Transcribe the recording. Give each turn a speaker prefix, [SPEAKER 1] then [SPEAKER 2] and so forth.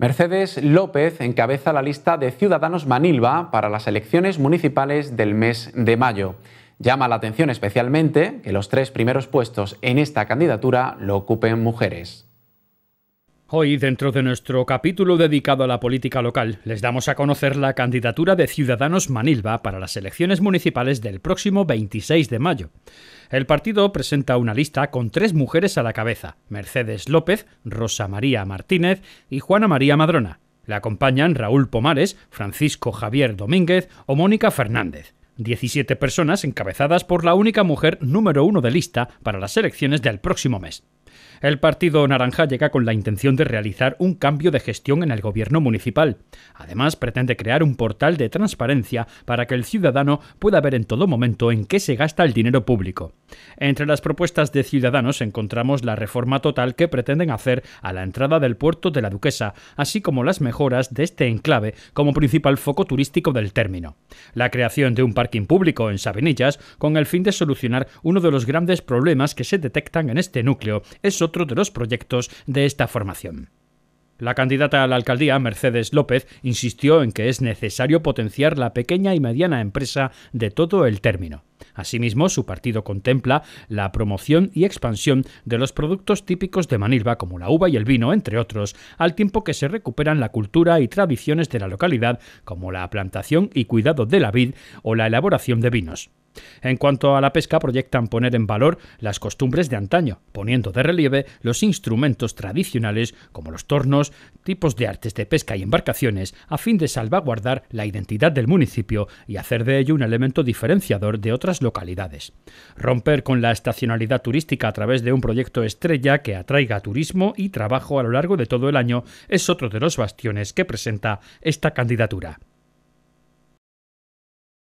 [SPEAKER 1] Mercedes López encabeza la lista de Ciudadanos Manilva para las elecciones municipales del mes de mayo. Llama la atención especialmente que los tres primeros puestos en esta candidatura lo ocupen mujeres.
[SPEAKER 2] Hoy, dentro de nuestro capítulo dedicado a la política local, les damos a conocer la candidatura de Ciudadanos Manilva para las elecciones municipales del próximo 26 de mayo. El partido presenta una lista con tres mujeres a la cabeza, Mercedes López, Rosa María Martínez y Juana María Madrona. Le acompañan Raúl Pomares, Francisco Javier Domínguez o Mónica Fernández. 17 personas encabezadas por la única mujer número uno de lista para las elecciones del próximo mes. El Partido Naranja llega con la intención de realizar un cambio de gestión en el gobierno municipal. Además, pretende crear un portal de transparencia para que el ciudadano pueda ver en todo momento en qué se gasta el dinero público. Entre las propuestas de Ciudadanos encontramos la reforma total que pretenden hacer a la entrada del puerto de la Duquesa, así como las mejoras de este enclave como principal foco turístico del término. La creación de un parking público en Sabinillas con el fin de solucionar uno de los grandes problemas que se detectan en este núcleo, es otro de los proyectos de esta formación. La candidata a la alcaldía, Mercedes López, insistió en que es necesario potenciar la pequeña y mediana empresa de todo el término. Asimismo, su partido contempla la promoción y expansión de los productos típicos de Manilva, como la uva y el vino, entre otros, al tiempo que se recuperan la cultura y tradiciones de la localidad, como la plantación y cuidado de la vid o la elaboración de vinos. En cuanto a la pesca, proyectan poner en valor las costumbres de antaño, poniendo de relieve los instrumentos tradicionales como los tornos, tipos de artes de pesca y embarcaciones, a fin de salvaguardar la identidad del municipio y hacer de ello un elemento diferenciador de otras localidades. Romper con la estacionalidad turística a través de un proyecto estrella que atraiga turismo y trabajo a lo largo de todo el año es otro de los bastiones que presenta esta candidatura.